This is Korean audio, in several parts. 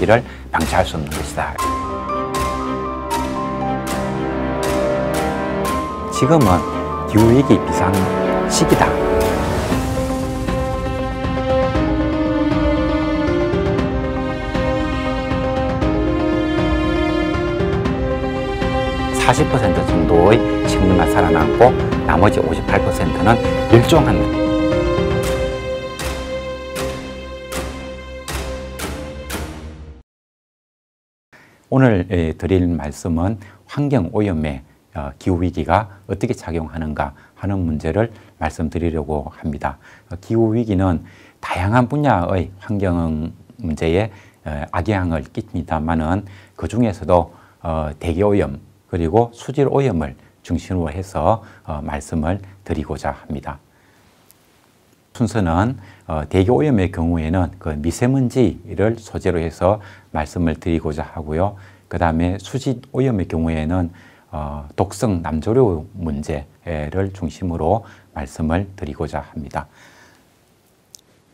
이기를 방치할 수 없는 것이다. 지금은 기후위기 비상 시기다. 사십 정도의 식물만 살아남고 나머지 오십는 멸종한다. 오늘 예, 드릴 말씀은 환경오염의 어, 기후위기가 어떻게 작용하는가 하는 문제를 말씀드리려고 합니다. 어, 기후위기는 다양한 분야의 환경 문제에 어, 악영향을 끼칩니다만은 그 중에서도 대기오염 그리고 수질오염을 중심으로 해서 말씀을 드리고자 합니다. 순서는 어, 대기 오염의 경우에는 그 미세먼지를 소재로 해서 말씀을 드리고자 하고요. 그 다음에 수질 오염의 경우에는 어, 독성 남조류 문제를 중심으로 말씀을 드리고자 합니다.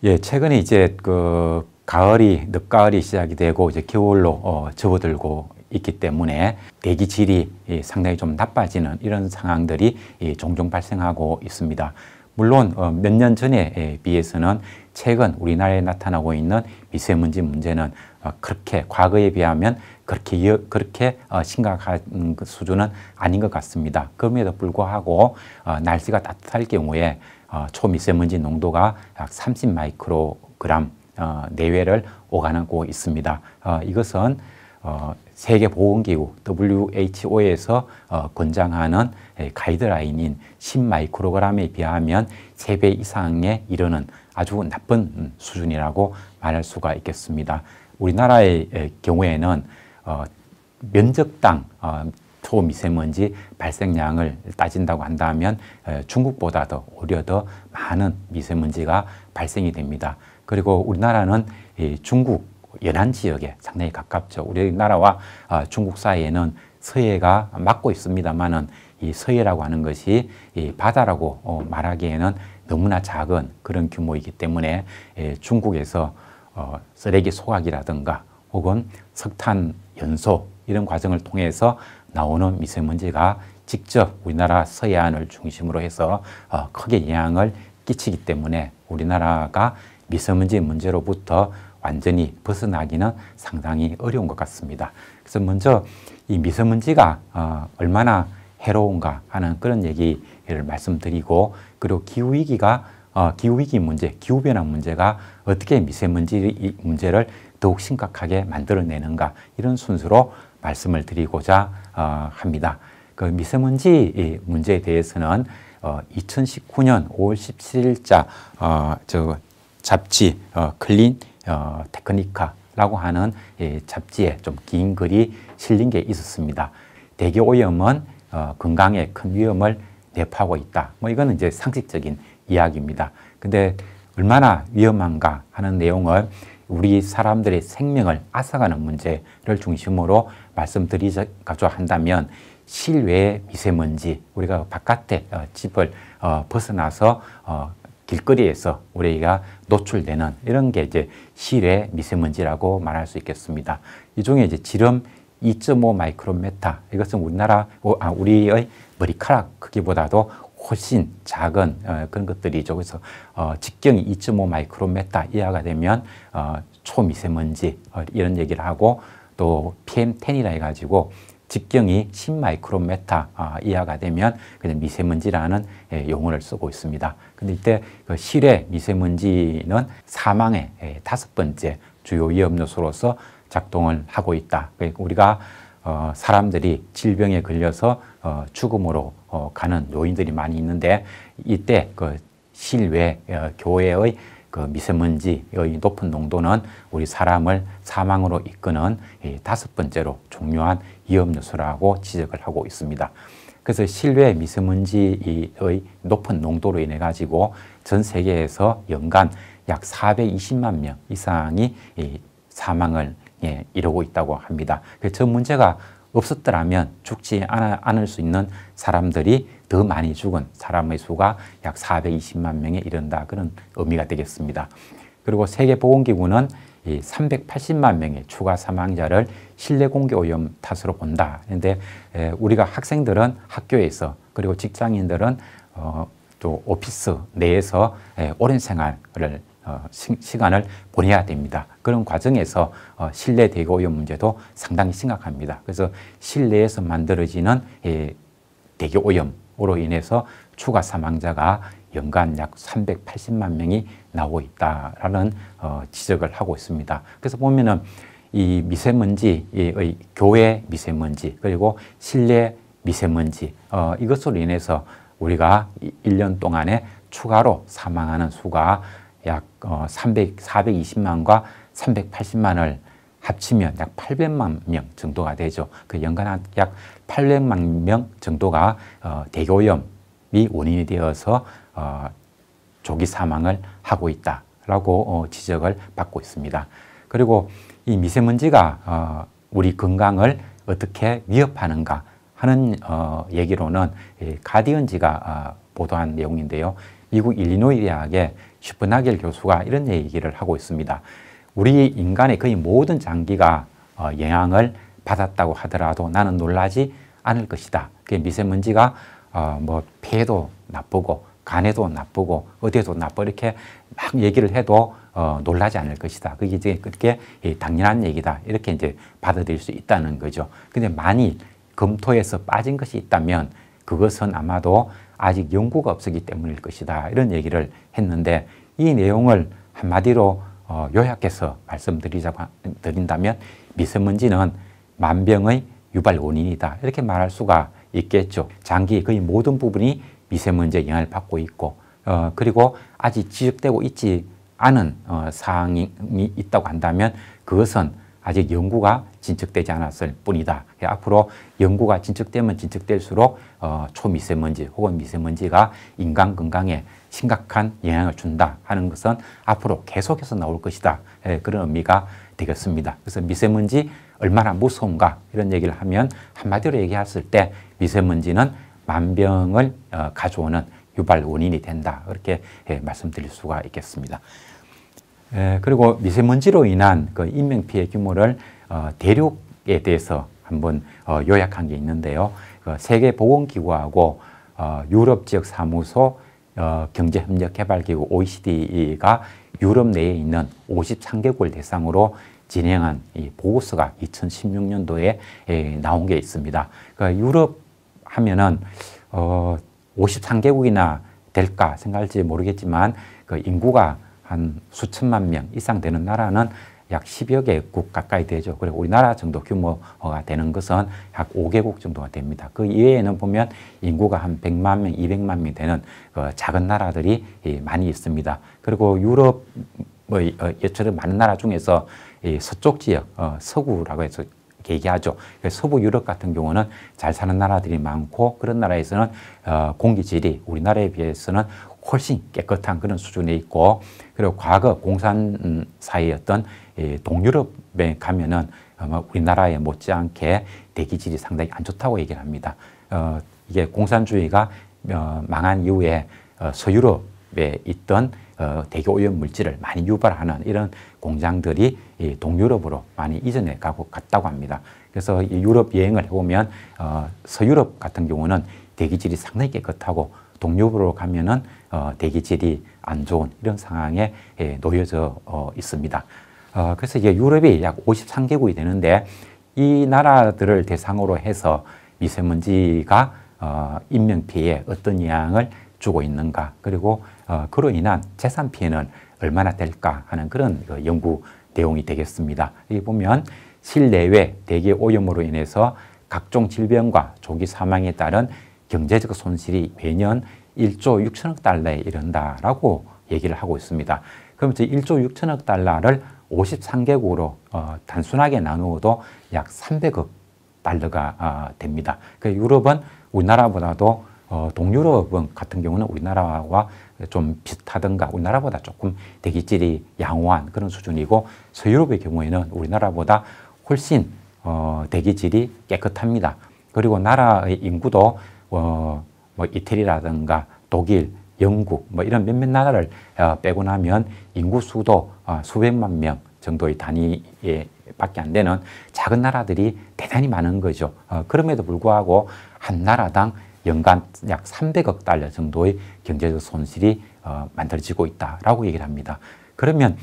예, 최근에 이제 그 가을이 늦가을이 시작이 되고 이제 겨울로 어, 접어들고 있기 때문에 대기 질이 예, 상당히 좀 나빠지는 이런 상황들이 예, 종종 발생하고 있습니다. 물론 어, 몇년 전에 예, 비해서는 최근 우리나라에 나타나고 있는 미세먼지 문제는 어, 그렇게 과거에 비하면 그렇게 그렇게 어, 심각한 그 수준은 아닌 것 같습니다. 그럼에도 불구하고 날씨가 따뜻할 경우에 초미세먼지 농도가 약 30 마이크로그램 내외를 오가는고 있습니다. 이것은 세계보건기구 WHO에서 어, 권장하는 가이드라인인 10마이크로그램에 비하면 3배 이상에 이르는 아주 나쁜 음, 수준이라고 말할 수가 있겠습니다. 우리나라의 경우에는 어, 면적당 어, 초미세먼지 발생량을 따진다고 한다면 중국보다 더 오히려 더 많은 미세먼지가 발생이 됩니다. 그리고 우리나라는 중국 연안 지역에 상당히 가깝죠. 우리나라와 아, 중국 사이에는 서해가 막고 있습니다만은 이 서해라고 하는 것이 이 바다라고 어, 말하기에는 너무나 작은 그런 규모이기 때문에 예, 중국에서 어, 쓰레기 소각이라든가 혹은 석탄 연소 이런 과정을 통해서 나오는 미세먼지가 직접 우리나라 서해안을 중심으로 해서 어, 크게 영향을 끼치기 때문에 우리나라가 미세먼지 문제로부터 완전히 벗어나기는 상당히 어려운 것 같습니다. 그래서 먼저 이 미세먼지가 어, 얼마나 해로운가 하는 그런 얘기를 말씀드리고 그리고 기후위기가 어, 기후위기 문제, 기후변화 문제가 어떻게 미세먼지 문제를 더욱 심각하게 만들어내는가 이런 순서로 말씀을 드리고자 어, 합니다. 그 미세먼지 문제에 대해서는 어, 2019년 5월 17일자 어, 저 잡지 어, 클린 어, 테크니카라고 하는 이 잡지에 좀 긴 글이 실린 게 있었습니다. 대기 오염은 어, 건강에 큰 위험을 내포하고 있다. 뭐 이거는 이제 상식적인 이야기입니다. 근데 얼마나 위험한가 하는 내용을 우리 사람들의 생명을 앗아가는 문제를 중심으로 말씀드리자고 한다면 실외 미세먼지 우리가 바깥에 어, 집을 어, 벗어나서 어, 길거리에서 우리가 노출되는 이런 게 이제 실의 미세먼지라고 말할 수 있겠습니다. 일종의 이제 지름 2.5 마이크로메타 이것은 우리나라 아, 우리의 머리카락 크기보다도 훨씬 작은 어, 그런 것들이죠. 그래서 어, 직경이 2.5 마이크로메타 이하가 되면 어, 초미세먼지 이런 얘기를 하고 또 PM10이라 해가지고 직경이 10 마이크로메타 이하가 되면 그냥 미세먼지라는 예, 용어를 쓰고 있습니다. 근데 이때 그 실외 미세먼지는 사망의 예, 다섯 번째 주요 위험 요소로서 작동을 하고 있다. 그러니까 우리가 어, 사람들이 질병에 걸려서 어, 죽음으로 어, 가는 요인들이 많이 있는데 이때 그 실외 어, 교회의 그 미세먼지의 높은 농도는 우리 사람을 사망으로 이끄는 다섯 번째로 중요한 위험 요소라고 지적을 하고 있습니다. 그래서 실외 미세먼지의 높은 농도로 인해 가지고 전 세계에서 연간 약 420만 명 이상이 사망을 예, 이루고 있다고 합니다. 그저 문제가 없었더라면 죽지 않을 수 있는 사람들이 더 많이 죽은 사람의 수가 약 420만 명에 이른다 그런 의미가 되겠습니다. 그리고 세계보건기구는 380만 명의 추가 사망자를 실내 공기 오염 탓으로 본다. 그런데 우리가 학생들은 학교에서 그리고 직장인들은 어, 또 오피스 내에서 오랜 생활을 어, 시, 간을 보내야 됩니다. 그런 과정에서 어, 실내 대기 오염 문제도 상당히 심각합니다. 그래서 실내에서 만들어지는 대기 오염으로 인해서 추가 사망자가 연간 약 380만 명이 나오고 있다라는 지적을 하고 있습니다. 그래서 보면은 이 미세먼지의 교회 미세먼지 그리고 실내 미세먼지 어, 이것으로 인해서 우리가 1년 동안에 추가로 사망하는 수가 약 300, 420만과 380만을 합치면 약 800만 명 정도가 되죠. 그 연간 약 800만 명 정도가 어, 대교염이 원인이 되어서 어, 조기 사망을 하고 있다라고 어, 지적을 받고 있습니다. 그리고 이 미세먼지가 어, 우리 건강을 어떻게 위협하는가 하는 어, 얘기로는 가디언지가 어, 보도한 내용인데요. 미국 일리노이 대학의 슈프나겔 교수가 이런 얘기를 하고 있습니다. 우리 인간의 거의 모든 장기가 어, 영향을 받았다고 하더라도 나는 놀라지 않을 것이다. 그 미세먼지가 어, 뭐폐도 나쁘고 간에도 나쁘고 어디에도 나쁘고 이렇게 막 얘기를 해도 어, 놀라지 않을 것이다. 그게 이제 그렇게 당연한 얘기다. 이렇게 이제 받아들일 수 있다는 거죠. 근데 만일 검토에서 빠진 것이 있다면 그것은 아마도 아직 연구가 없었기 때문일 것이다. 이런 얘기를 했는데 이 내용을 한마디로 어, 요약해서 말씀드리자고 드린다면 미세먼지는 만병의 유발 원인이다. 이렇게 말할 수가 있겠죠. 장기 거의 모든 부분이 미세먼지에 영향을 받고 있고 어, 그리고 아직 지적되고 있지 않은 어, 사항이 있다고 한다면 그것은 아직 연구가 진척되지 않았을 뿐이다. 예, 앞으로 연구가 진척되면 진척될수록 어, 초미세먼지 혹은 미세먼지가 인간 건강에 심각한 영향을 준다 하는 것은 앞으로 계속해서 나올 것이다. 예, 그런 의미가 되겠습니다. 그래서 미세먼지 얼마나 무서운가 이런 얘기를 하면 한마디로 얘기했을 때 미세먼지는 만병을 어, 가져오는 유발 원인이 된다. 그렇게 예, 말씀드릴 수가 있겠습니다. 예, 그리고 미세먼지로 인한 그 인명 피해 규모를 어, 대륙에 대해서 한번 어, 요약한 게 있는데요. 그 세계보건기구하고 어, 유럽 지역 사무소 어, 경제협력개발기구 OECD가 유럽 내에 있는 53개국을 대상으로 진행한 이 보고서가 2016년도에 에, 나온 게 있습니다. 그 유럽 하면은 어, 53개국이나 될까 생각할지 모르겠지만 그 인구가 한 수천만 명 이상 되는 나라는 약 10여 개국 가까이 되죠. 그리고 우리나라 정도 규모가 되는 것은 약 5개국 정도가 됩니다. 그 이외에는 보면 인구가 한 100만 명, 200만 명 되는 그 작은 나라들이 많이 있습니다. 그리고 유럽 의 어, 예처럼 많은 나라 중에서 이 서쪽 지역, 어, 서구라고 해서 이렇 얘기하죠. 서부 유럽 같은 경우는 잘 사는 나라들이 많고 그런 나라에서는 어, 공기질이 우리나라에 비해서는 훨씬 깨끗한 그런 수준에 있고 그리고 과거 공산 음, 사회였던 예, 동유럽에 가면은 우리나라에 못지않게 대기질이 상당히 안 좋다고 얘기를 합니다. 어, 이게 공산주의가 어, 망한 이후에 서유럽에 있던 대기 오염 물질을 많이 유발하는 이런 공장들이 이 동유럽으로 많이 이전해 가고 갔다고 합니다. 그래서 이 유럽 여행을 해보면 어, 서유럽 같은 경우는 대기질이 상당히 깨끗하고 동유럽으로 가면은 어, 대기질이 안 좋은 이런 상황에 예, 놓여져 어, 있습니다. 어, 그래서 이제 유럽이 약 53개국이 되는데 이 나라들을 대상으로 해서 미세먼지가 어, 인명 피해에 어떤 영향을 주고 있는가 그리고 어, 그로 인한 재산 피해는 얼마나 될까 하는 그런 그 연구 내용이 되겠습니다. 여기 보면 실내외 대기 오염으로 인해서 각종 질병과 조기 사망에 따른 경제적 손실이 매년 1조 6천억 달러에 이른다라고 얘기를 하고 있습니다. 그럼 이제 1조 6천억 달러를 53개국으로 어, 단순하게 나누어도 약 300억 달러가 어, 됩니다. 그 유럽은 우리나라보다도 어, 동유럽 같은 경우는 우리나라와 좀비슷하던가 우리나라보다 조금 대기질이 양호한 그런 수준이고 서유럽의 경우에는 우리나라보다 훨씬 어, 대기질이 깨끗합니다. 그리고 나라의 인구도 어, 뭐 이태리라든가 독일, 영국 뭐 이런 몇몇 나라를 어, 빼고 나면 인구 수도 어, 수백만 명 정도의 단위에 밖에 안 되는 작은 나라들이 대단히 많은 거죠. 어, 그럼에도 불구하고 한 나라당 연간 약 300억 달러 정도의 경제적 손실이 어, 만들어지고 있다라고 얘기를 합니다. 그러면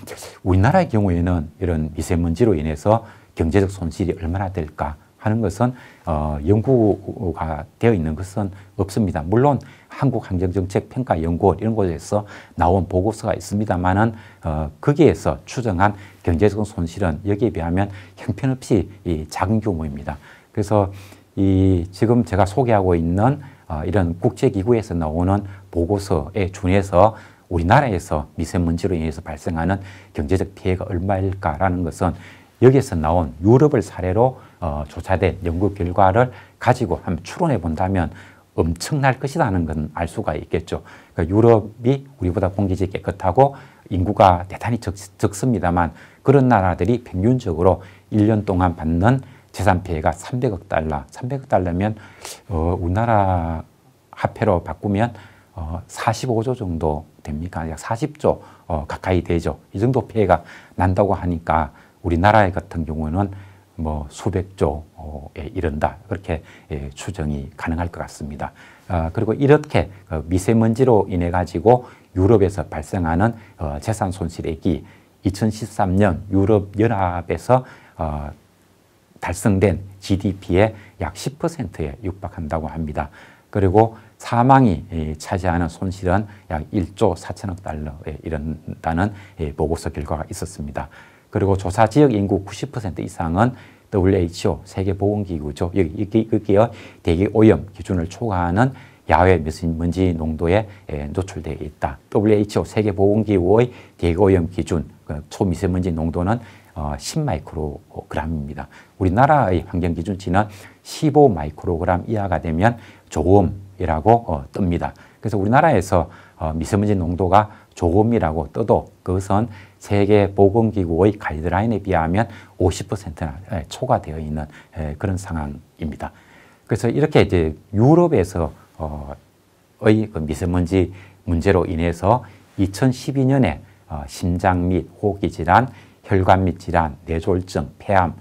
우리나라의 경우에는 이런 미세먼지로 인해서 경제적 손실이 얼마나 될까 하는 것은 어, 연구가 되어 있는 것은 없습니다. 물론 한국환경정책평가연구원 이런 곳에서 나온 보고서가 있습니다만은 어, 거기에서 추정한 경제적 손실은 여기에 비하면 형편없이 작은 규모입니다. 그래서 이 지금 제가 소개하고 있는 아, 이런 국제기구에서 나오는 보고서에 준해서 우리나라에서 미세먼지로 인해서 발생하는 경제적 피해가 얼마일까라는 것은 여기에서 나온 유럽을 사례로 어, 조사된 연구 결과를 가지고 한번 추론해 본다면 엄청날 것이라는 건 알 수가 있겠죠. 그러니까 유럽이 우리보다 공기질이 깨끗하고 인구가 대단히 적, 적습니다만 그런 나라들이 평균적으로 1년 동안 받는 재산 피해가 300억 달러, 300억 달러면 어, 우리나라 화폐로 바꾸면 어, 45조 정도 됩니까? 약 40조 어, 가까이 되죠. 이 정도 피해가 난다고 하니까 우리나라 같은 경우는 뭐 수백조에 이른다 그렇게 예, 추정이 가능할 것 같습니다. 어, 그리고 이렇게 어, 미세먼지로 인해 가지고 유럽에서 발생하는 어, 재산 손실액이 2013년 유럽 연합에서 어, 달성된 GDP의 약 10%에 육박한다고 합니다. 그리고 사망이 예, 차지하는 손실은 약 1조 4천억 달러에 이른다는 예, 보고서 결과가 있었습니다. 그리고 조사 지역 인구 90% 이상은 WHO 세계보건기구죠. 여기의 그 대기 오염 기준을 초과하는 야외 미세먼지 농도에 예, 노출되어 있다. WHO 세계보건기구의 대기 오염 기준 그 초미세먼지 농도는 어, 10마이크로그램입니다. 우리나라의 환경 기준 치는 15마이크로그램 이하가 되면 조음이라고 어, 뜹니다. 그래서 우리나라에서 어, 미세먼지 농도가 조음이라고 떠도 그것은 세계 보건기구의 가이드라인에 비하면 50%나 예, 초과되어 있는 에, 예, 그런 상황입니다. 그래서 이렇게 이제 유럽에서 어, 의 그 미세먼지 문제로 인해서 2012년에 어, 심장 및 호흡기 질환, 혈관 및 질환, 뇌졸중, 폐암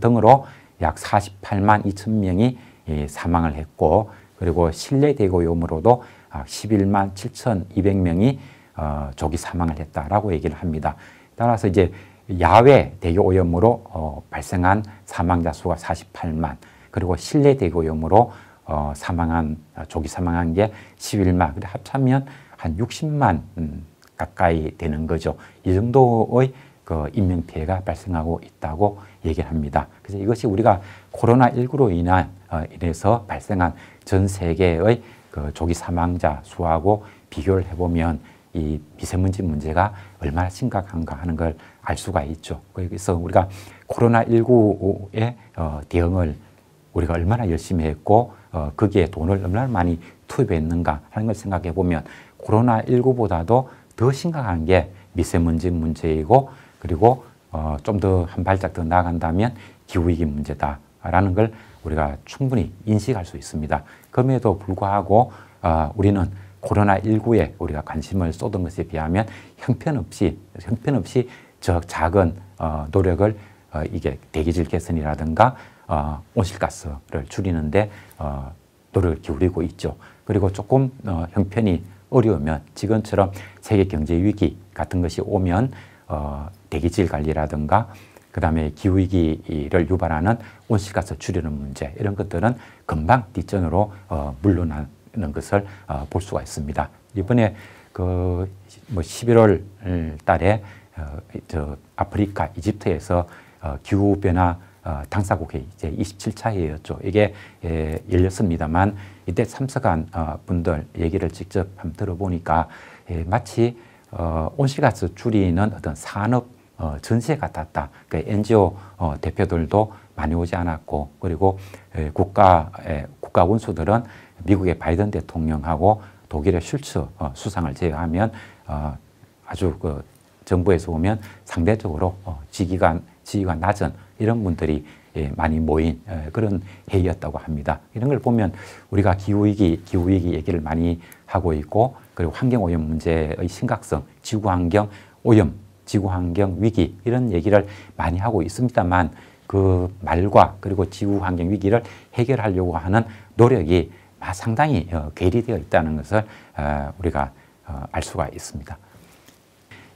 등으로 약 48만 2천 명이 예, 사망을 했고 그리고 실내 대고염으로도 11만 아, 7,200명이 어, 조기 사망을 했다라고 얘기를 합니다. 따라서 이제 야외 대기 오염으로 어, 발생한 사망자 수가 48만, 그리고 실내 대기 오염으로 어, 사망한 아, 조기 사망한 게 11만, 그래 합치면 한 60만 음, 가까이 되는 거죠. 이 정도의 그 인명 피해가 발생하고 있다고 얘기합니다. 를 그래서 이것이 우리가 코로나 19로 인한 어, 인해서 발생한 전 세계의 그 조기 사망자 수하고 비교를 해보면 이 미세먼지 문제가 얼마나 심각한가 하는 걸 알 수가 있죠. 그래서 우리가 코로나 1 9의 어, 대응을 우리가 얼마나 열심히 했고 어, 거기에 돈을 얼마나 많이 투입했는가 하는 걸 생각해 보면 코로나 19보다도 더 심각한 게 미세먼지 문제이고 그리고 어, 좀 더 한 발짝 더 나아간다면 기후위기 문제다라는 걸 우리가 충분히 인식할 수 있습니다. 그럼에도 불구하고 어, 우리는 코로나19에 우리가 관심을 쏟은 것에 비하면 형편없이, 형편없이 저 작은 어, 노력을 어, 이게 대기질 개선이라든가 어, 온실가스를 줄이는데 어, 노력을 기울이고 있죠. 그리고 조금 어, 형편이 어려우면 지금처럼 세계 경제 위기 같은 것이 오면 어, 대기질 관리라든가 그 다음에 기후위기를 유발하는 온실가스 줄이는 문제 이런 것들은 금방 뒷전으로 어, 물러나는 것을 어, 볼 수가 있습니다. 이번에 그뭐 11월 달에 어, 저 아프리카 이집트에서 어, 기후변화 어, 당사국회 이제 27차 회였죠 이게 예, 열렸습니다만 이때 참석한 어, 분들 얘기를 직접 한번 들어보니까 예, 마치 어, 온실가스 줄이는 어떤 산업 어, 전세 같았다. 그그러니 NGO 어, 대표들도 많이 오지 않았고 그리고 에, 국가 에, 국가 원수들은 미국의 바이든 대통령하고 독일의 슐츠 어, 수상을 제외하면 어, 아주 그 정부에서 보면 상대적으로 어, 지기가 지위가 낮은 이런 분들이 예, 많이 모인 에, 그런 회의였다고 합니다. 이런 걸 보면 우리가 기후위기, 기후위기 얘기를 많이 하고 있고 그리고 환경오염 문제의 심각성, 지구환경 오염, 지구환경 위기 이런 얘기를 많이 하고 있습니다만 그 말과 그리고 지구환경 위기를 해결하려고 하는 노력이 상당히 어, 괴리되어 있다는 것을 어, 우리가 어, 알 수가 있습니다.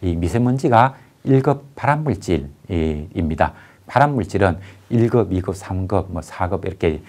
이 미세먼지가 1급 발암물질입니다. 발암물질은 1급, 2급, 3급, 뭐 4급 이렇게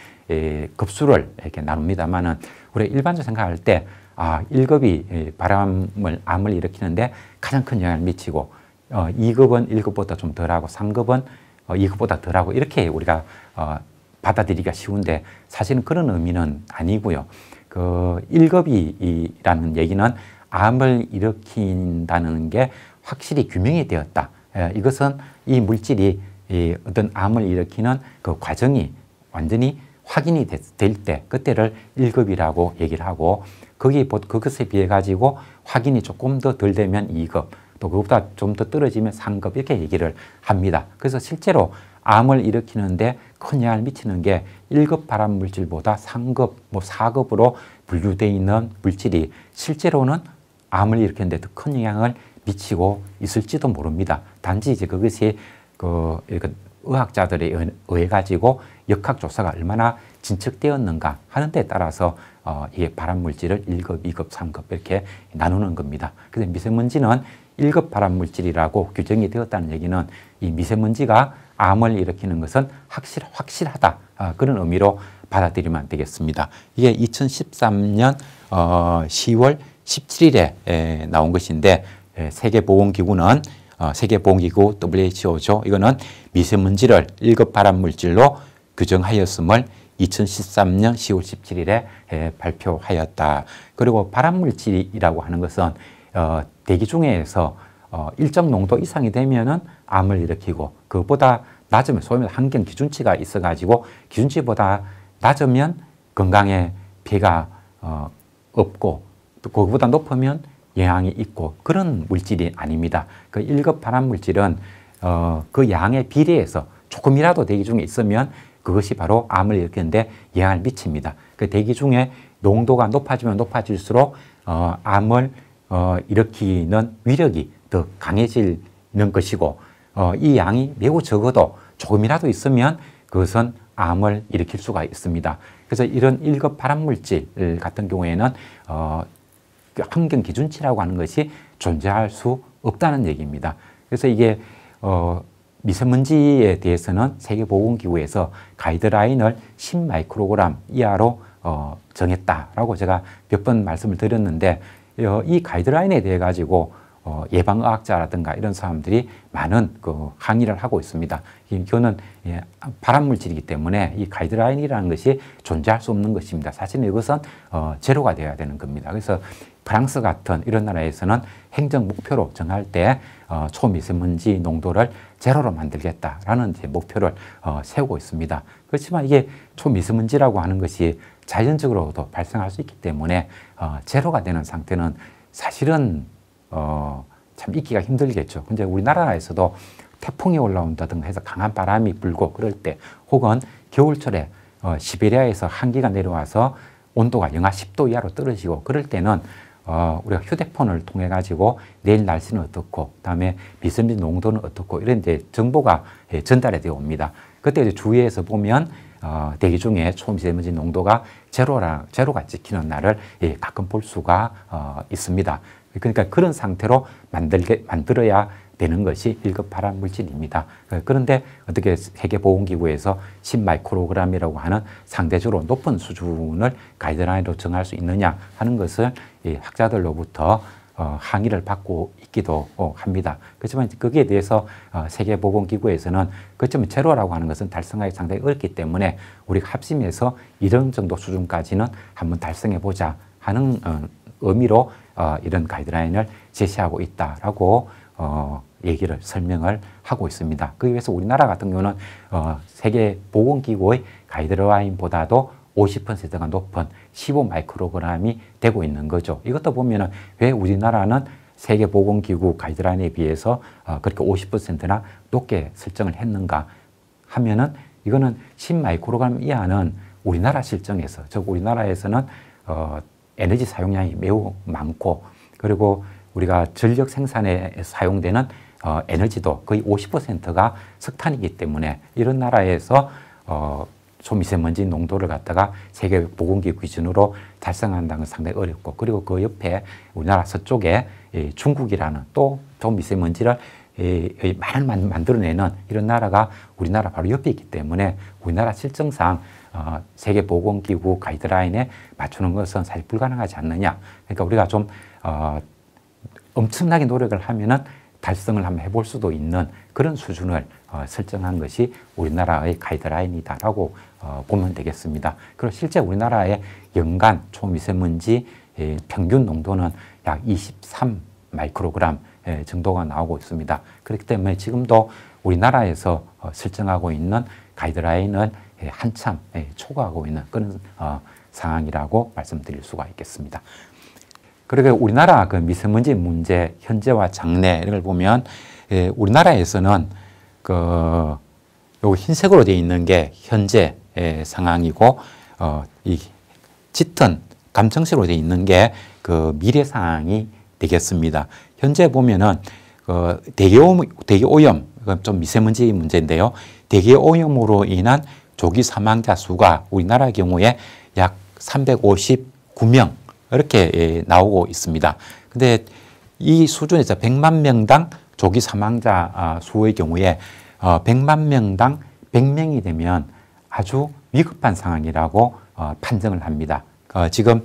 급수를 이렇게 나눕니다만은 우리 일반적으로 생각할 때 아, 1급이 예, 바람을 암을 일으키는데 가장 큰 영향을 미치고 어, 2급은 1급보다 좀 덜하고 3급은 어, 2급보다 덜하고 이렇게 우리가 어, 받아들이기가 쉬운데 사실은 그런 의미는 아니고요. 그 1급이라는 얘기는 암을 일으킨다는 게 확실히 규명이 되었다. 예, 이것은 이 물질이 이 어떤 암을 일으키는 그 과정이 완전히 확인이 될 때 그때를 1급이라고 얘기를 하고 거기 그것에 비해 가지고 확인이 조금 더 덜 되면 2급, 또 그것보다 좀 더 떨어지면 3급 이렇게 얘기를 합니다. 그래서 실제로 암을 일으키는데 큰 영향을 미치는 게 1급 발암 물질보다 3급, 뭐 4급으로 분류되어 있는 물질이 실제로는 암을 일으키는데 더 큰 영향을 미치고 있을지도 모릅니다. 단지 이제 그것이 그, 그 의학자들에 의해 가지고 역학조사가 얼마나 진척되었는가 하는 데 따라서 어, 이 발암물질을 1급, 2급, 3급 이렇게 나누는 겁니다. 그래서 미세먼지는 1급 발암물질이라고 규정이 되었다는 얘기는 이 미세먼지가 암을 일으키는 것은 확실, 확실하다. 아, 그런 의미로 받아들이면 되겠습니다. 이게 2013년 어, 10월 17일에 에, 나온 것인데 세계보건기구는 어, 세계보험기구 WHO죠. 이거는 미세먼지를 1급 발암물질로 규정하였음을 2013년 10월 17일에 발표하였다. 그리고 발암물질이라고 하는 것은 어, 대기 중에서 어, 일정 농도 이상이 되면은 암을 일으키고 그보다 낮으면 소위 말해 환경 기준치가 있어가지고 기준치보다 낮으면 건강에 피해가 없고 또 그보다 높으면 영향이 있고 그런 물질이 아닙니다. 그 1급 발암 물질은 어, 그 양에 비례해서 조금이라도 대기 중에 있으면 그것이 바로 암을 일으키는데 영향을 미칩니다. 그 대기 중에 농도가 높아지면 높아질수록 어, 암을 어, 일으키는 위력이 더 강해지는 것이고 어, 이 양이 매우 적어도 조금이라도 있으면 그것은 암을 일으킬 수가 있습니다. 그래서 이런 1급 발암물질 같은 경우에는 어, 그 환경 기준치라고 하는 것이 존재할 수 없다는 얘기입니다. 그래서 이게 어, 미세먼지에 대해서는 세계보건기구에서 가이드라인을 10마이크로그램 이하로 어, 정했다라고 제가 몇 번 말씀을 드렸는데 어, 이 가이드라인에 대해 가지고 어, 예방의학자라든가 이런 사람들이 많은 그 항의를 하고 있습니다. 이거는 예, 발암물질이기 때문에 이 가이드라인이라는 것이 존재할 수 없는 것입니다. 사실 이것은 어, 제로가 되어야 되는 겁니다. 그래서 프랑스 같은 이런 나라에서는 행정 목표로 정할 때 어, 초미세먼지 농도를 제로로 만들겠다라는 이제 목표를 어, 세우고 있습니다. 그렇지만 이게 초미세먼지라고 하는 것이 자연적으로도 발생할 수 있기 때문에 어, 제로가 되는 상태는 사실은 어, 참 있기가 힘들겠죠. 근데 우리나라에서도 태풍이 올라온다든가 해서 강한 바람이 불고 그럴 때 혹은 겨울철에 어, 시베리아에서 한기가 내려와서 온도가 영하 10도 이하로 떨어지고 그럴 때는 어, 우리가 휴대폰을 통해 가지고 내일 날씨는 어떻고 그다음에 미세먼지 농도는 어떻고 이런 이 정보가 예, 전달이 되어 옵니다. 그때 이제 주위에서 보면 어, 대기 중에 초미세먼지 농도가 제로라 제로가 찍히는 날을 예, 가끔 볼 수가 어, 있습니다. 그러니까 그런 상태로 만들게, 만들어야 되는 것이 일급 발암 물질입니다. 그런데 어떻게 세계보건기구에서 10마이크로그램이라고 하는 상대적으로 높은 수준을 가이드라인으로 정할 수 있느냐 하는 것을 학자들로부터 어, 항의를 받고 있기도 어, 합니다. 그렇지만 거기에 대해서 어, 세계보건기구에서는 그점 제로라고 하는 것은 달성하기 상당히 어렵기 때문에 우리 합심해서 이런 정도 수준까지는 한번 달성해보자 하는 어, 의미로 어, 이런 가이드라인을 제시하고 있다라고 어, 얘기를 설명을 하고 있습니다. 그에 비해서 우리나라 같은 경우는 어, 세계보건기구의 가이드라인보다도 50%가 높은 15 마이크로그램이 되고 있는 거죠. 이것도 보면은 왜 우리나라는 세계보건기구 가이드라인에 비해서 어, 그렇게 50%나 높게 설정을 했는가 하면은 이거는 10 마이크로그램 이하는 우리나라 실정에서 즉 우리나라에서는 어, 에너지 사용량이 매우 많고 그리고 우리가 전력 생산에 사용되는 어, 에너지도 거의 50%가 석탄이기 때문에 이런 나라에서 어, 소미세먼지 농도를 갖다가 세계보건기 기준으로 달성한다는 건 상당히 어렵고 그리고 그 옆에 우리나라 서쪽에 중국이라는 또 소미세먼지를 많은 만들어내는 이런 나라가 우리나라 바로 옆에 있기 때문에 우리나라 실정상 어, 세계보건기구 가이드라인에 맞추는 것은 사실 불가능하지 않느냐. 그러니까 우리가 좀 어, 엄청나게 노력을 하면은 달성을 한번 해볼 수도 있는 그런 수준을 어, 설정한 것이 우리나라의 가이드라인이다라고 어, 보면 되겠습니다. 그리고 실제 우리나라의 연간 초미세먼지 평균 농도는 약 23 마이크로그램 정도가 예, 나오고 있습니다. 그렇기 때문에 지금도 우리나라에서 어, 실정하고 있는 가이드라인을 예, 한참 예, 초과하고 있는 그런 어, 상황이라고 말씀드릴 수가 있겠습니다. 그리고 우리나라 그 미세먼지 문제 현재와 장래를 보면 우리나라에서는 그 흰색으로 되어 있는 게 현재 상황이고 어, 이 짙은 감정색으로 되어 있는 게 그 미래 상황이 되겠습니다. 현재 보면은 그 대기 오염, 대기 오염, 좀 미세먼지 문제인데요. 대기 오염으로 인한 조기 사망자 수가 우리나라 경우에 약 359명 이렇게 예, 나오고 있습니다. 근데 이 수준에서 100만 명당 조기 사망자 아, 수의 경우에 100만 어, 명당 100명이 되면 아주 위급한 상황이라고 어, 판정을 합니다. 어, 지금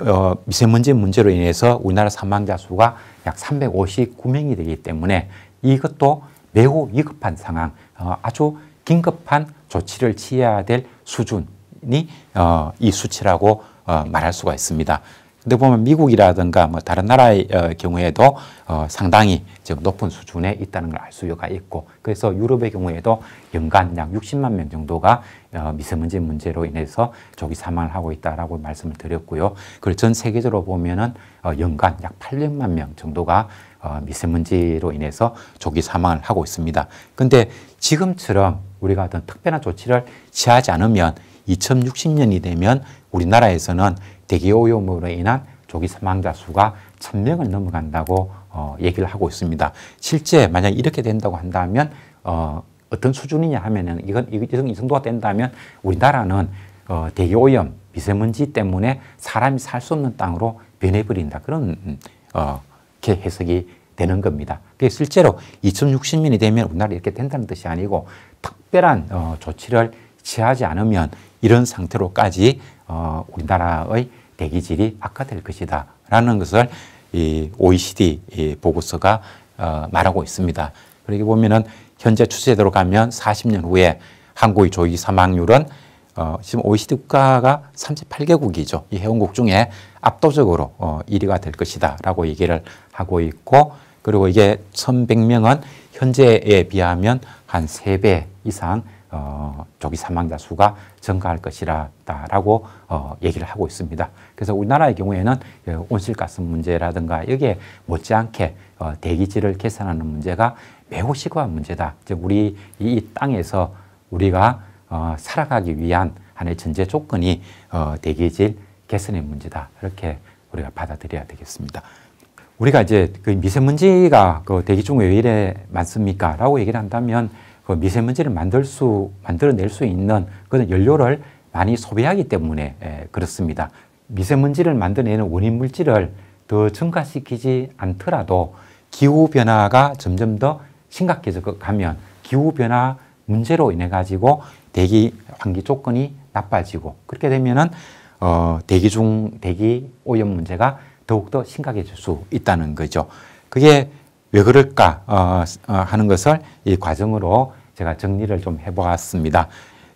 어, 미세먼지 문제로 인해서 우리나라 사망자 수가 약 359명이 되기 때문에 이것도 매우 위급한 상황, 어, 아주 긴급한 조치를 취해야 될 수준이 어, 이 수치라고 어, 말할 수가 있습니다. 근데 보면 미국이라든가 뭐 다른 나라의 어, 경우에도 어, 상당히 지금 높은 수준에 있다는 걸 알 수가 있고 그래서 유럽의 경우에도 연간 약 60만 명 정도가 어, 미세먼지 문제로 인해서 조기 사망을 하고 있다라고 말씀을 드렸고요. 그리고 전 세계적으로 보면은 어, 연간 약 800만 명 정도가 어, 미세먼지로 인해서 조기 사망을 하고 있습니다. 근데 지금처럼 우리가 어떤 특별한 조치를 취하지 않으면 2060년이 되면 우리나라에서는 대기오염으로 인한 조기 사망자 수가 1000명을 넘어간다고 어, 얘기를 하고 있습니다. 실제 만약 이렇게 된다고 한다면 어, 어떤 수준이냐 하면은 이건 이이 정도가 된다면 우리나라는 어, 대기오염 미세먼지 때문에 사람이 살 수 없는 땅으로 변해버린다 그런 음, 어, 해석이 되는 겁니다. 그 실제로 2060년이 되면 우리나라 이렇게 된다는 뜻이 아니고 특별한 어, 조치를 취하지 않으면 이런 상태로까지 어, 우리나라의 대기질이 악화될 것이다. 라는 것을 이 OECD 이 보고서가 어, 말하고 있습니다. 그렇게 보면은 현재 추세대로 가면 40년 후에 한국의 조기 사망률은 어, 지금 OECD 국가가 38개국이죠. 이 회원국 중에 압도적으로 어, 1위가 될 것이다. 라고 얘기를 하고 있고, 그리고 이게 1100명은 현재에 비하면 한 3배 이상 어, 조기 사망자 수가 증가할 것이라라고 어, 얘기를 하고 있습니다. 그래서 우리나라의 경우에는 예, 온실가스 문제라든가 여기에 못지않게 어, 대기질을 개선하는 문제가 매우 시급한 문제다. 즉 우리 이 땅에서 우리가 어, 살아가기 위한 하나의 전제 조건이 어, 대기질 개선의 문제다. 이렇게 우리가 받아들여야 되겠습니다. 우리가 이제 그 미세먼지가 그 대기 중에 왜 이래 많습니까? 라고 얘기를 한다면 그 미세먼지를 만들 수, 만들어낼 수 있는 그런 연료를 많이 소비하기 때문에 예, 그렇습니다. 미세먼지를 만들어내는 원인 물질을 더 증가시키지 않더라도 기후변화가 점점 더 심각해져 가면 기후변화 문제로 인해 가지고 대기 환기 조건이 나빠지고 그렇게 되면은 어, 대기 중 대기 오염 문제가 더욱더 심각해질 수 있다는 거죠. 그게 왜 그럴까 어, 어, 하는 것을 이 과정으로 제가 정리를 좀 해보았습니다.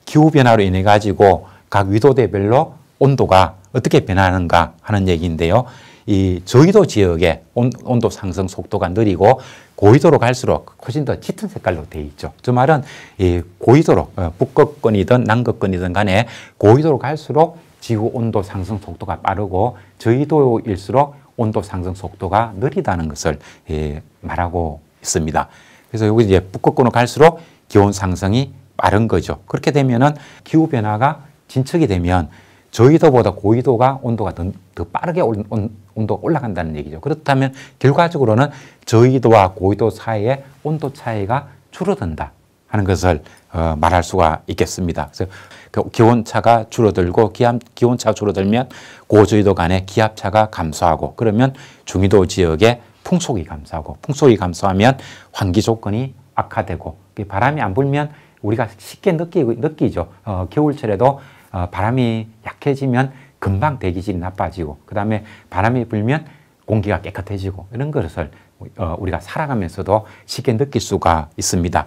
기후변화로 인해 가지고 각 위도대별로 온도가 어떻게 변하는가 하는 얘기인데요. 이 저위도 지역의 온, 온도 상승 속도가 느리고 고위도로 갈수록 훨씬 더 짙은 색깔로 되어 있죠. 저 말은 이 고위도로 어, 북극권이든 남극권이든 간에 고위도로 갈수록 지구 온도 상승 속도가 빠르고 저위도일수록 온도 상승 속도가 느리다는 것을 예, 말하고 있습니다. 그래서 여기 이제 북극권으로 갈수록 기온 상승이 빠른 거죠. 그렇게 되면은 기후 변화가 진척이 되면 저위도보다 고위도가 온도가 더, 더 빠르게 온, 온, 온도가 올라간다는 얘기죠. 그렇다면 결과적으로는 저위도와 고위도 사이의 온도 차이가 줄어든다 하는 것을 어, 말할 수가 있겠습니다. 그래서 그 기온차가 줄어들고 기압, 기온차가 줄어들면 고저이도 간의 기압차가 감소하고 그러면 중위도 지역에 풍속이 감소하고 풍속이 감소하면 환기 조건이 악화되고 바람이 안 불면 우리가 쉽게 느끼, 느끼죠. 어, 겨울철에도 어, 바람이 약해지면 금방 대기질이 나빠지고 그 다음에 바람이 불면 공기가 깨끗해지고 이런 것을 어, 우리가 살아가면서도 쉽게 느낄 수가 있습니다.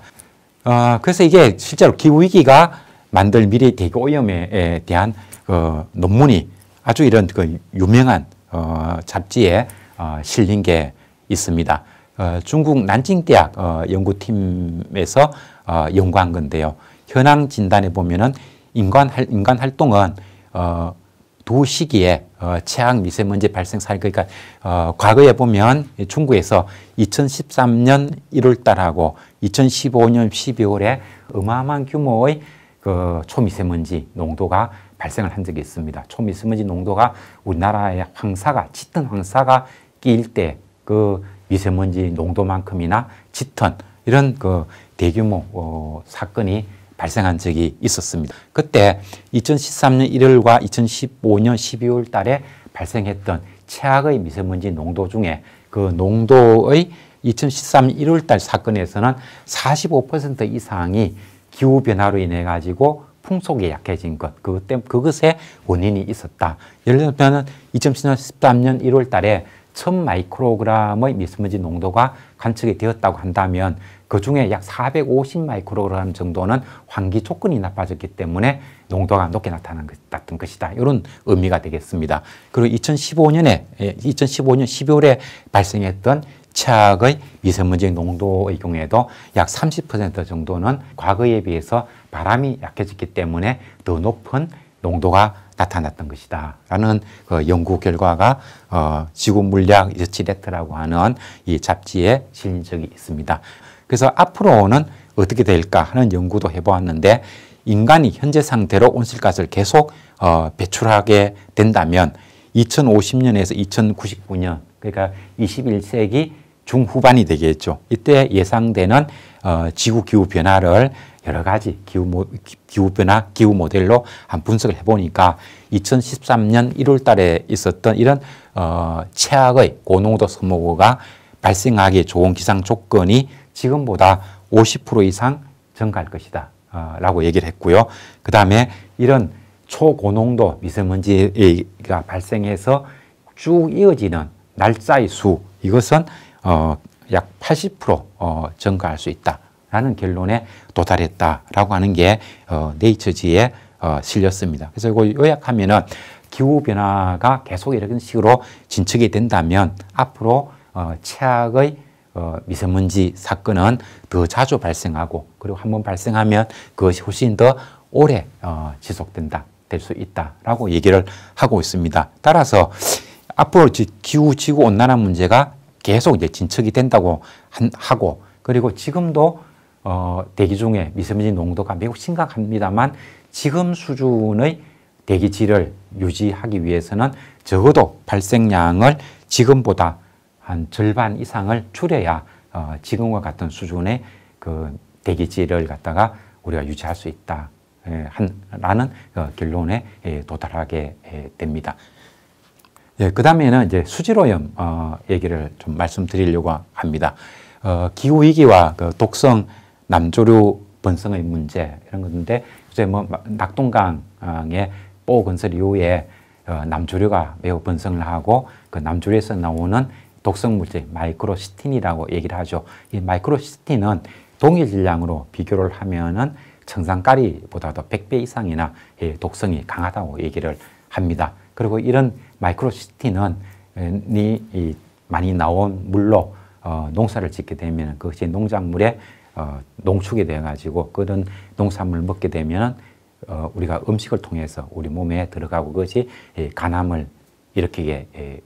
어, 그래서 이게 실제로 기후위기가 만들 미래 대기오염에 대한 어, 논문이 아주 이런 그 유명한 어, 잡지에 어, 실린 게 있습니다. 어, 중국 난징대학 어, 연구팀에서 어, 연구한 건데요. 현황 진단에 보면은 인간, 인간 활동은 어, 두 시기에 어, 최악 미세먼지 발생 사례 그러니까 어, 과거에 보면 중국에서 2013년 1월 달하고 2015년 12월에 어마어마한 규모의 그 초미세먼지 농도가 발생을 한 적이 있습니다. 초미세먼지 농도가 우리나라의 황사가 짙은 황사가 끼일 때 그 미세먼지 농도만큼이나 짙은 이런 그 대규모 어, 사건이 발생한 적이 있었습니다. 그때 2013년 1월과 2015년 12월 달에 발생했던 최악의 미세먼지 농도 중에 그 농도의 2013년 1월 달 사건에서는 45% 이상이 기후 변화로 인해 가지고 풍속이 약해진 것, 그것 때문에 그것에 원인이 있었다. 예를 들면 2013년 1월 달에 1000 마이크로그램의 미세먼지 농도가 관측이 되었다고 한다면 그 중에 약 450마이크로그램 정도는 환기 조건이 나빠졌기 때문에 농도가 높게 나타났던 것이다. 이런 의미가 되겠습니다. 그리고 2015년에 2015년 12월에 발생했던 최악의 미세먼지 농도의 경우에도 약 30% 정도는 과거에 비해서 바람이 약해졌기 때문에 더 높은 농도가 나타났던 것이다. 라는 그 연구 결과가 어, 지구물리학 리서치레터라고 하는 이 잡지에 실린 적이 있습니다. 그래서 앞으로는 어떻게 될까 하는 연구도 해보았는데 인간이 현재 상태로 온실가스를 계속 어, 배출하게 된다면 2050년에서 2099년 그러니까 21세기 중후반이 되겠죠. 이때 예상되는 어, 지구 기후 변화를 여러 가지 기후, 모, 기후 변화 기후 모델로 한 분석을 해보니까 2013년 1월달에 있었던 이런 어, 최악의 고농도 스모그가 발생하기 좋은 기상 조건이 지금보다 50% 이상 증가할 것이다. 어, 라고 얘기를 했고요. 그 다음에 이런 초고농도 미세먼지가 발생해서 쭉 이어지는 날짜의 수 이것은 어, 약80% 어, 증가할 수 있다라는 결론에 도달했다라고 하는 게 어, 네이처지에 어, 실렸습니다. 그래서 이거 요약하면은 기후 변화가 계속 이런 식으로 진척이 된다면 앞으로 어, 최악의 어, 미세먼지 사건은 더 자주 발생하고 그리고 한번 발생하면 그것이 훨씬 더 오래 어, 지속된다 될 수 있다라고 얘기를 하고 있습니다. 따라서 앞으로 기후 지구 온난화 문제가 계속 이제 진척이 된다고 한, 하고 그리고 지금도 어, 대기 중에 미세먼지 농도가 매우 심각합니다만 지금 수준의 대기질을 유지하기 위해서는 적어도 발생량을 지금보다 한 절반 이상을 줄여야 어, 지금과 같은 수준의 그 대기질을 갖다가 우리가 유지할 수 있다. 에, 예, 한, 라는 어, 결론에 에, 예, 도달하게 에, 예, 됩니다. 예, 그 다음에는 이제 수질오염 어, 얘기를 좀 말씀드리려고 합니다. 어, 기후 위기와 그 독성 남조류 번성의 문제 이런 건데 이제 뭐 낙동강의 뽀 건설 이후에 어, 남조류가 매우 번성을 하고 그 남조류에서 나오는 독성 물질 마이크로시틴이라고 얘기를 하죠. 이 마이크로시틴은 동일 질량으로 비교를 하면은 청산가리보다도 100배 이상이나 예, 독성이 강하다고 얘기를 합니다. 그리고 이런 마이크로시틴은 많이 나온 물로 어, 농사를 짓게 되면 그것이 농작물에 어, 농축이 되어가지고 그런 농산물을 먹게 되면 어, 우리가 음식을 통해서 우리 몸에 들어가고 그것이 예, 간암을 일으키게 예,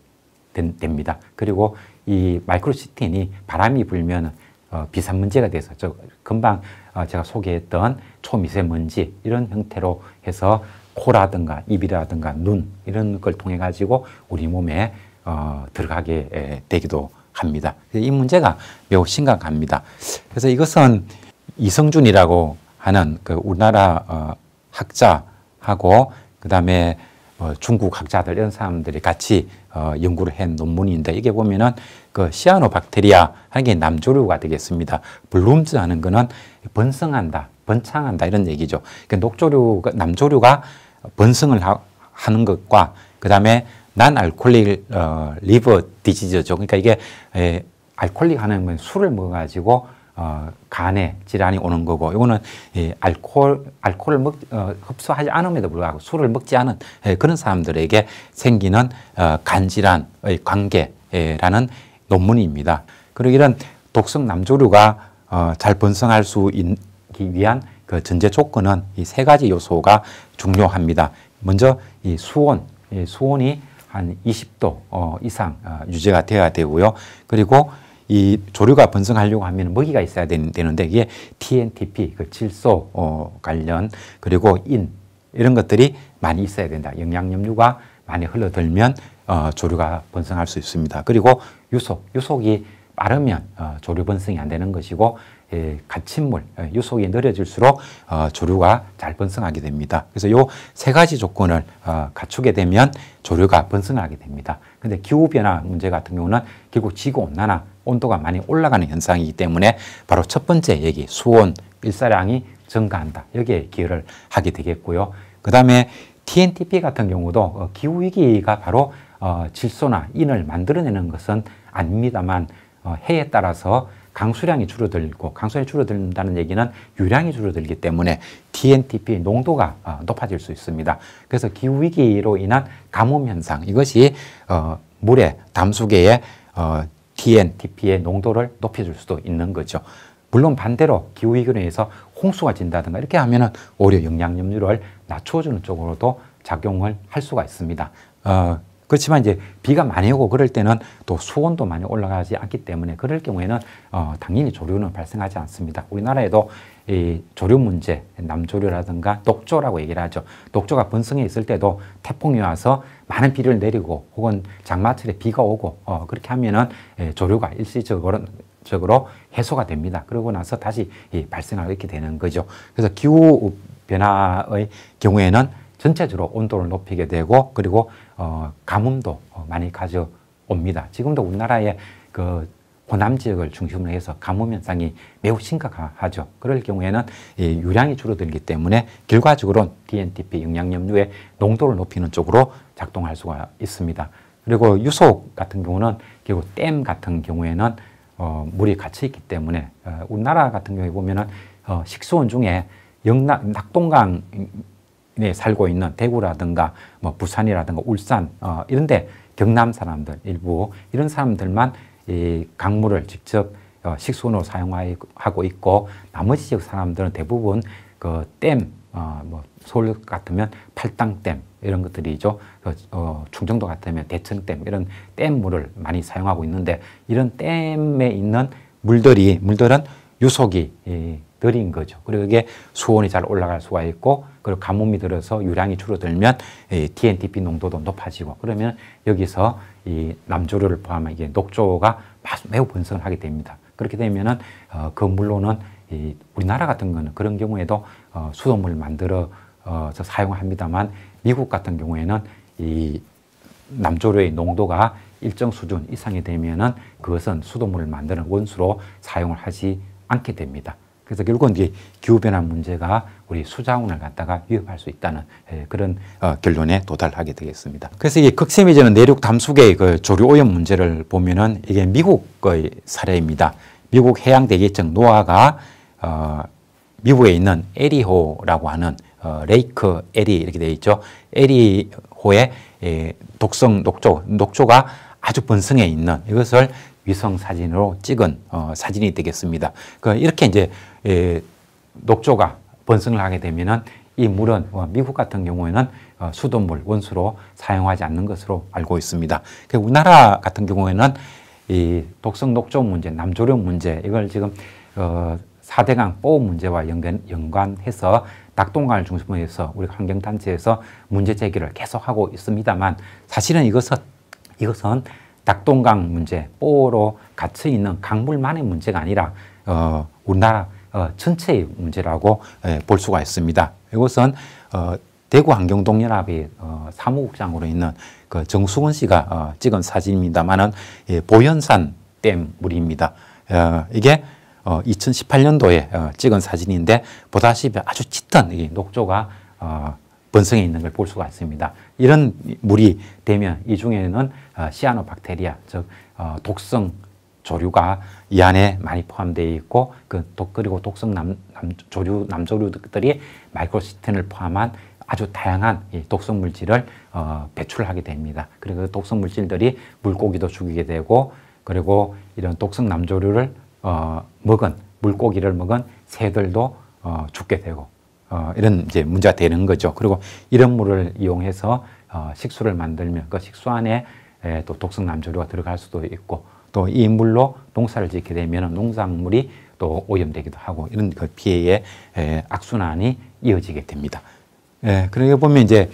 됩니다. 그리고 이 마이크로시틴이 바람이 불면 어, 비산 문제가 돼서 즉 금방 어, 제가 소개했던 초미세먼지 이런 형태로 해서 코라든가 입이라든가 눈 이런 걸 통해 가지고 우리 몸에 어, 들어가게 에, 되기도 합니다. 이 문제가 매우 심각합니다. 그래서 이것은 이성준이라고 하는 그 우리나라 어, 학자하고 그 다음에 어, 중국 학자들 이런 사람들이 같이 어, 연구를 한 논문인데 이게 보면은 그 시아노박테리아 하는 게 남조류가 되겠습니다. 블룸즈 하는 거는 번성한다, 번창한다 이런 얘기죠. 그 녹조류가 남조류가 번성을 하, 하, 는 것과 그 다음에 난 알콜릭 어, 리버 디지저죠. 그러니까 이게 에, 알콜릭 하는 건 술을 먹어가지고 어, 간에 질환이 오는 거고 이거는 예, 알코올 알코올을 먹, 어, 흡수하지 않음에도 불구하고 술을 먹지 않은 예, 그런 사람들에게 생기는 어, 간 질환의 관계라는 논문입니다. 그리고 이런 독성 남조류가 어, 잘 번성할 수 있기 위한 그 전제 조건은 이 세 가지 요소가 중요합니다. 먼저 이 수온, 이 수온이 한 20도 어, 이상 어, 유지가 되어야 되고요. 그리고 이 조류가 번성하려고 하면 먹이가 있어야 되는데 이게 TNTP 그 질소 어, 관련 그리고 인 이런 것들이 많이 있어야 된다. 영양염류가 많이 흘러들면 어, 조류가 번성할 수 있습니다. 그리고 유속, 유속이 빠르면 어, 조류 번성이 안 되는 것이고 예, 갇힌 물, 예, 유속이 느려질수록 어, 조류가 잘 번성하게 됩니다. 그래서 요 세 가지 조건을 어, 갖추게 되면 조류가 번성하게 됩니다. 근데 기후변화 문제 같은 경우는 결국 지구온난화, 온도가 많이 올라가는 현상이기 때문에 바로 첫 번째 얘기, 수온, 일사량이 증가한다. 여기에 기여를 하게 되겠고요. 그 다음에 TNTP 같은 경우도 기후위기가 바로 질소나 인을 만들어내는 것은 아닙니다만 어, 해에 따라서 강수량이 줄어들고 강수량이 줄어든다는 얘기는 유량이 줄어들기 때문에 DNTP 농도가 어, 높아질 수 있습니다. 그래서 기후 위기로 인한 가뭄 현상 이것이 어, 물의 담수계의 어, DNTP의 농도를 높여줄 수도 있는 거죠. 물론 반대로 기후 위기로 인해서 홍수가 진다든가 이렇게 하면은 오히려 영양 염류를 낮춰주는 쪽으로도 작용을 할 수가 있습니다. 어, 그렇지만 이제 비가 많이 오고 그럴 때는 또 수온도 많이 올라가지 않기 때문에 그럴 경우에는 어, 당연히 조류는 발생하지 않습니다. 우리나라에도 이 조류 문제, 남조류라든가 독조라고 얘기를 하죠. 독조가 번성해 있을 때도 태풍이 와서 많은 비를 내리고 혹은 장마철에 비가 오고 어, 그렇게 하면은 예, 조류가 일시적으로 적으로 해소가 됩니다. 그러고 나서 다시 예, 발생하게 되는 거죠. 그래서 기후 변화의 경우에는 전체적으로 온도를 높이게 되고 그리고 어, 가뭄도 어, 많이 가져옵니다. 지금도 우리나라의 그 호남 지역을 중심으로 해서 가뭄 현상이 매우 심각하죠. 그럴 경우에는 이 유량이 줄어들기 때문에 결과적으로는 DNTP 영양염류의 농도를 높이는 쪽으로 작동할 수가 있습니다. 그리고 유속 같은 경우는 그리고 댐 같은 경우에는 어, 물이 갇혀 있기 때문에 어, 우리나라 같은 경우에 보면은 어, 식수원 중에 영락 낙동강 네, 살고 있는 대구라든가 뭐 부산이라든가 울산 어, 이런데 경남 사람들 일부 이런 사람들만 이 강물을 직접 어, 식수원으로 사용하고 있고 나머지 지역 사람들은 대부분 그 댐, 어, 뭐 서울 같으면 팔당댐 이런 것들이죠. 그, 어, 충청도 같으면 대천댐 이런 댐물을 많이 사용하고 있는데 이런 댐에 있는 물들이 물들은 유속이 이, 들인 거죠. 그리고 이게 수온이 잘 올라갈 수가 있고 그리고 가뭄이 들어서 유량이 줄어들면 TNTP 농도도 높아지고 그러면 여기서 이 남조류를 포함한 이게 녹조가 매우 번성을 하게 됩니다. 그렇게 되면은 어, 그 물로는 이 우리나라 같은 거는 그런 경우에도 어, 수돗물 만들어서 어, 사용합니다만 미국 같은 경우에는 이 남조류의 농도가 일정 수준 이상이 되면은 그것은 수돗물을 만드는 원수로 사용을 하지 않게 됩니다. 그래서 결국은 이게 기후변화 문제가 우리 수자원을 갖다가 위협할 수 있다는 예, 그런 어, 결론에 도달하게 되겠습니다. 그래서 이 극심해지는 내륙 담수의 계그 조류 오염 문제를 보면은 이게 미국의 사례입니다. 미국 해양대기청 노아가 어, 미국에 있는 에리호라고 하는 어, 레이크 에리 이렇게 되어 있죠. 에리호의 에, 예, 독성 녹조, 녹조가 아주 번성해 있는 이것을 위성 사진으로 찍은 어, 사진이 되겠습니다. 그 이렇게 이제 예, 녹조가 번성을 하게 되면은 이 물은 어, 미국 같은 경우에는 어, 수돗물 원수로 사용하지 않는 것으로 알고 있습니다. 우리나라 같은 경우에는 이 독성 녹조 문제, 남조련 문제 이걸 지금 어, 4대강 뽀 문제와 연관, 연관해서 낙동강을 중심으로 해서 우리 환경단체에서 문제 제기를 계속하고 있습니다만 사실은 이것은, 이것은 낙동강 문제, 뽀로 갇혀있는 강물만의 문제가 아니라 어, 우리나라 어, 전체의 문제라고 예, 볼 수가 있습니다. 이것은 어, 대구 환경동연합의 어, 사무국장으로 있는 그 정수근 씨가 찍은 사진입니다만은 예, 보현산 댐 물입니다. 이게 2018년도에 찍은 사진인데 보다시피 아주 짙은 녹조가 번성해 있는 걸 볼 수가 있습니다. 이런 물이 되면 이 중에는 시아노박테리아, 즉 독성 조류가 이 안에 많이 포함되어 있고 그 독, 그리고 독성 남, 남, 조류, 남조류들이 마이크로시틴을 포함한 아주 다양한 독성 물질을 어, 배출하게 됩니다. 그리고 그 독성 물질들이 물고기도 죽이게 되고 그리고 이런 독성 남조류를 어, 먹은 물고기를 먹은 새들도 어, 죽게 되고 어, 이런 이제 문제가 되는 거죠. 그리고 이런 물을 이용해서 어, 식수를 만들면 그 식수 안에 에, 또 독성 남조류가 들어갈 수도 있고 또이 물로 농사를 짓게 되면 농작물이 또 오염되기도 하고 이런 그 피해의 악순환이 이어지게 됩니다. 예, 그러게 보면 이제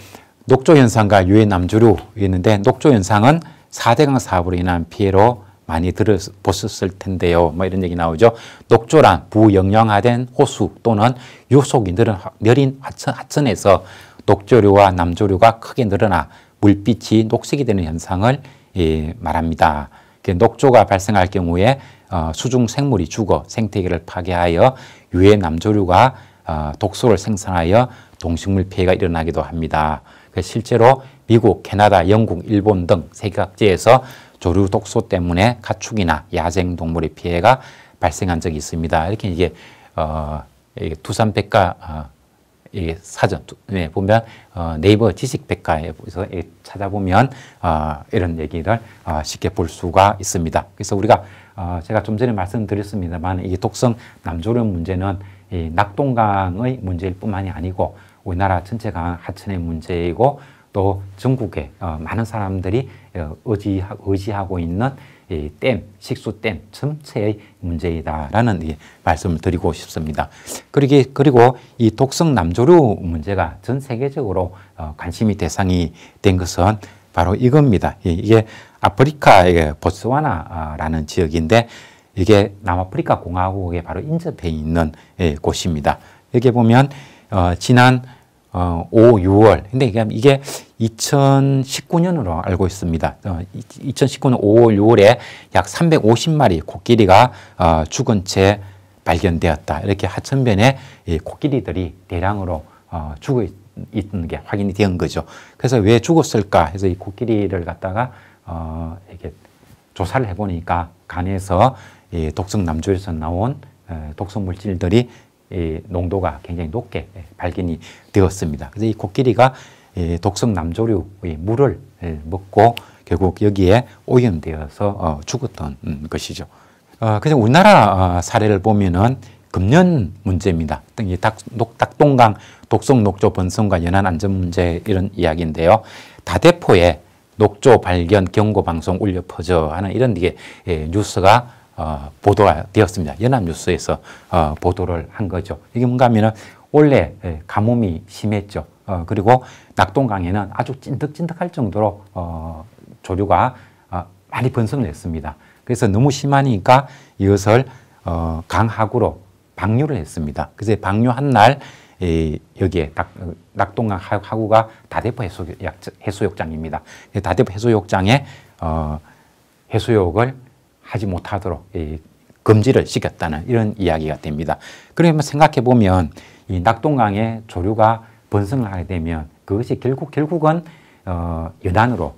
녹조 현상과 유해 남주류 있는데 녹조 현상은 4대강 사업으로 인한 피해로 많이 들어보셨을 텐데요. 뭐 이런 얘기 나오죠. 녹조란 부영양화된 호수 또는 유속이 늘은, 느린 하천, 에서 녹조류와 남조류가 크게 늘어나 물빛이 녹색이 되는 현상을 예, 말합니다. 녹조가 발생할 경우에 어, 수중 생물이 죽어 생태계를 파괴하여 유해 남조류가 어, 독소를 생산하여 동식물 피해가 일어나기도 합니다. 그 실제로 미국, 캐나다, 영국, 일본 등 세계 각지에서 조류 독소 때문에 가축이나 야생 동물의 피해가 발생한 적이 있습니다. 이렇게 이게 어, 두산백과 어, 이 사전 네, 보면 어, 네이버 지식백과에서 찾아보면 어, 이런 얘기를 어, 쉽게 볼 수가 있습니다. 그래서 우리가 어, 제가 좀 전에 말씀드렸습니다만 이 독성 남조련 문제는 이 낙동강의 문제일 뿐만이 아니고 우리나라 전체 가 하천의 문제이고 또 전국에 어, 많은 사람들이 어, 의지, 의지하고 있는 댐, 식수댐 전체의 문제이다라는 말씀을 드리고 싶습니다. 그리고, 그리고 이 독성 남조류 문제가 전 세계적으로 어, 관심이 대상이 된 것은 바로 이겁니다. 예, 이게 아프리카의 보스와나라는 지역인데 이게 남아프리카 공화국에 바로 인접해 있는 예, 곳입니다. 여기 보면 어, 지난 어, 5, 6월. 근데 이게, 이게 2019년으로 알고 있습니다. 어, 2019년 5월, 6월에 약 350마리 코끼리가 어, 죽은 채 발견되었다. 이렇게 하천변에 이 코끼리들이 대량으로 어, 죽어 있는 게 확인이 된 거죠. 그래서 왜 죽었을까 해서 이 코끼리를 갖다가 어, 이렇게 조사를 해보니까 간에서 이 독성 남조에서 나온 독성 물질들이 이 농도가 굉장히 높게 예, 발견이 되었습니다. 그래서 이 코끼리가 예, 독성 남조류의 물을 예, 먹고 결국 여기에 오염되어서 어, 죽었던 음, 것이죠. 어, 그래서 우리나라 어, 사례를 보면은 금년 문제입니다. 이 닭, 녹, 닭동강 독성 녹조 번성과 연안 안전 문제 이런 이야기인데요. 다대포에 녹조 발견 경고 방송 울려 퍼져 하는 이런 이게 뉴스가 어, 보도 되었습니다. 연합뉴스에서 어, 보도를 한 거죠. 이게 뭔가 하면은 원래 예, 가뭄이 심했죠. 어, 그리고 낙동강에는 아주 찐득찐득할 정도로 어, 조류가 어, 많이 번성했습니다. 그래서 너무 심하니까 이것을 어, 강하구로 방류를 했습니다. 그래서 방류한 날 에, 여기에 낙, 어, 낙동강 하구가 다대포 해수욕, 해수욕장입니다. 다대포 해수욕장에 어, 해수욕을 하지 못하도록 금지를 시켰다는 이런 이야기가 됩니다. 그러면 생각해 보면 이 낙동강의 조류가 번성 하게 되면 그것이 결국 결국은 어, 연안으로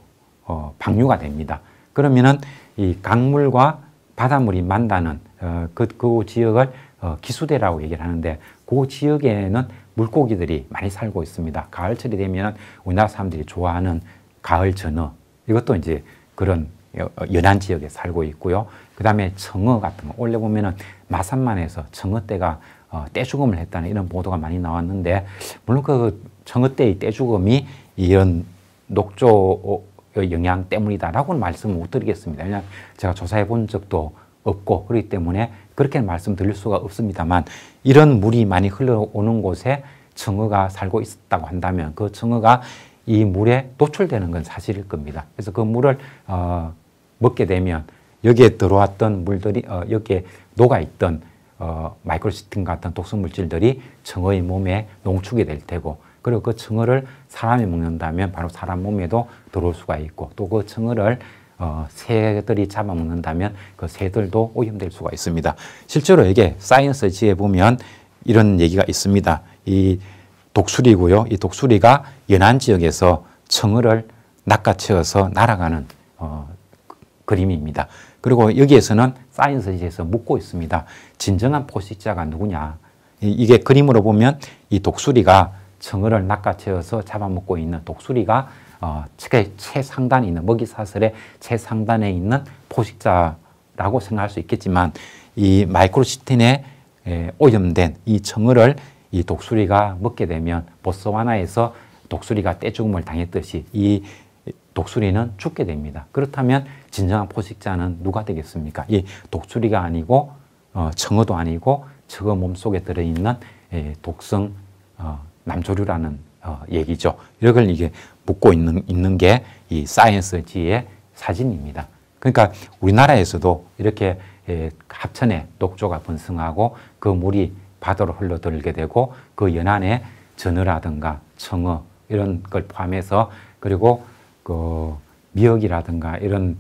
어, 방류가 됩니다. 그러면은 이 강물과 바닷물이 만나는 어, 그, 그 지역을 어, 기수대라고 얘기를 하는데 그 지역에는 물고기들이 많이 살고 있습니다. 가을철이 되면 우리나라 사람들이 좋아하는 가을 전어 이것도 이제 그런 어, 연안 지역에 살고 있고요. 그 다음에 청어 같은 거 원래 보면은 마산만에서 청어떼가 어, 떼죽음을 했다는 이런 보도가 많이 나왔는데 물론 그 청어떼의 떼죽음이 이런 녹조 영향 때문이다라고는 말씀을 못 드리겠습니다. 왜냐 면 제가 조사해 본 적도 없고 그렇기 때문에 그렇게 말씀드릴 수가 없습니다만 이런 물이 많이 흘러오는 곳에 청어가 살고 있었다고 한다면 그 청어가 이 물에 노출되는 건 사실일 겁니다. 그래서 그 물을 어, 먹게 되면 여기에 들어왔던 물들이 어, 여기에 녹아 있던 어, 마이크로시틴 같은 독성 물질들이 청어의 몸에 농축이 될 테고 그리고 그 청어를 사람이 먹는다면 바로 사람 몸에도 들어올 수가 있고 또 그 청어를 어, 새들이 잡아먹는다면 그 새들도 오염될 수가 있습니다. 실제로 이게 사이언스지에 보면 이런 얘기가 있습니다. 이 독수리고요. 이 독수리가 연안 지역에서 청어를 낚아채어서 날아가는 어, 그림입니다. 그리고 여기에서는 사이언스에 서 묻고 있습니다. 진정한 포식자가 누구냐? 이게 그림으로 보면 이 독수리가 청어를 낚아채어서 잡아먹고 있는 독수리가 어, 최상단에 있는 먹이사슬의 최상단에 있는 포식자라고 생각할 수 있겠지만 이 마이크로시틴에 오염된 이 청어를 이 독수리가 먹게 되면 보스와나에서 독수리가 떼죽음을 당했듯이 이 독수리는 죽게 됩니다. 그렇다면 진정한 포식자는 누가 되겠습니까? 이 독수리가 아니고 어, 청어도 아니고 저거 몸속에 들어있는 예, 독성 어, 남조류라는 어, 얘기죠. 이걸 이게 묻고 있는, 있는 게 이 사이언스지의 사진입니다. 그러니까 우리나라에서도 이렇게 예, 합천에 녹조가 번성하고 그 물이 바다로 흘러들게 되고 그 연안에 전어라든가 청어 이런 걸 포함해서 그리고 그 미역이라든가 이런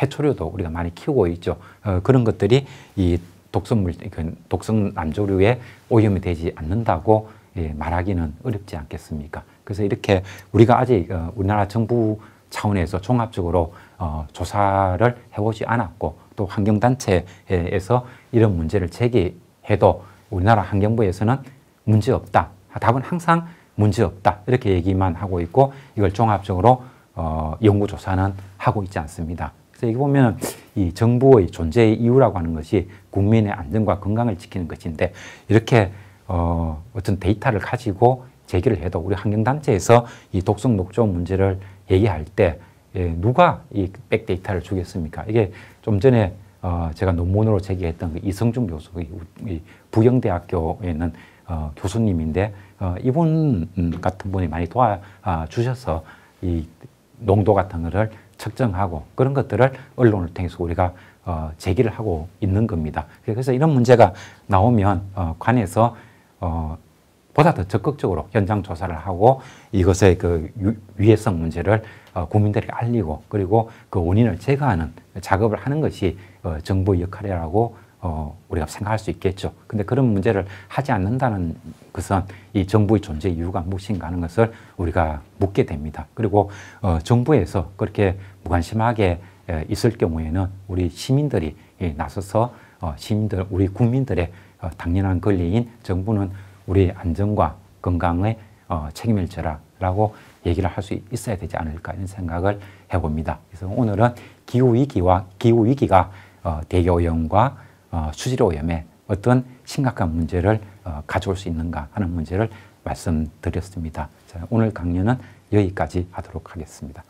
해초류도 우리가 많이 키우고 있죠. 어, 그런 것들이 이 독성물, 그 독성 남조류에 오염이 되지 않는다고 예, 말하기는 어렵지 않겠습니까? 그래서 이렇게 우리가 아직 어, 우리나라 정부 차원에서 종합적으로 어, 조사를 해오지 않았고 또 환경단체에서 이런 문제를 제기해도 우리나라 환경부에서는 문제 없다. 답은 항상 문제 없다. 이렇게 얘기만 하고 있고 이걸 종합적으로 어, 연구조사는 하고 있지 않습니다. 그래서 이게 보면 이 정부의 존재의 이유라고 하는 것이 국민의 안전과 건강을 지키는 것인데 이렇게 어, 어떤 데이터를 가지고 제기를 해도 우리 환경단체에서 이 독성 녹조 문제를 얘기할 때 예, 누가 이 백데이터를 주겠습니까? 이게 좀 전에 어, 제가 논문으로 제기했던 그 이성중 교수, 이 부경대학교에는 있 어, 교수님인데 어, 이분 같은 분이 많이 도와주셔서 아, 이 농도 같은 거를 측정하고 그런 것들을 언론을 통해서 우리가 어, 제기를 하고 있는 겁니다. 그래서 이런 문제가 나오면 어, 관에서 어, 보다 더 적극적으로 현장 조사를 하고 이것의 그 유, 위해성 문제를 어, 국민들에게 알리고 그리고 그 원인을 제거하는 작업을 하는 것이 어, 정부의 역할이라고 어, 우리가 생각할 수 있겠죠. 근데 그런 문제를 하지 않는다는 것은 이 정부의 존재 이유가 무엇인가 하는 것을 우리가 묻게 됩니다. 그리고 어, 정부에서 그렇게 무관심하게 에, 있을 경우에는 우리 시민들이 예, 나서서 어, 시민들, 우리 국민들의 어, 당연한 권리인 정부는 우리 안전과 건강의 어, 책임을 져라라고 얘기를 할 수 있어야 되지 않을까 이런 생각을 해봅니다. 그래서 오늘은 기후 위기와 기후 위기가 어, 대기 오염과 어, 수질 오염에 어떤 심각한 문제를 어, 가져올 수 있는가 하는 문제를 말씀드렸습니다. 오늘 강연은 여기까지 하도록 하겠습니다.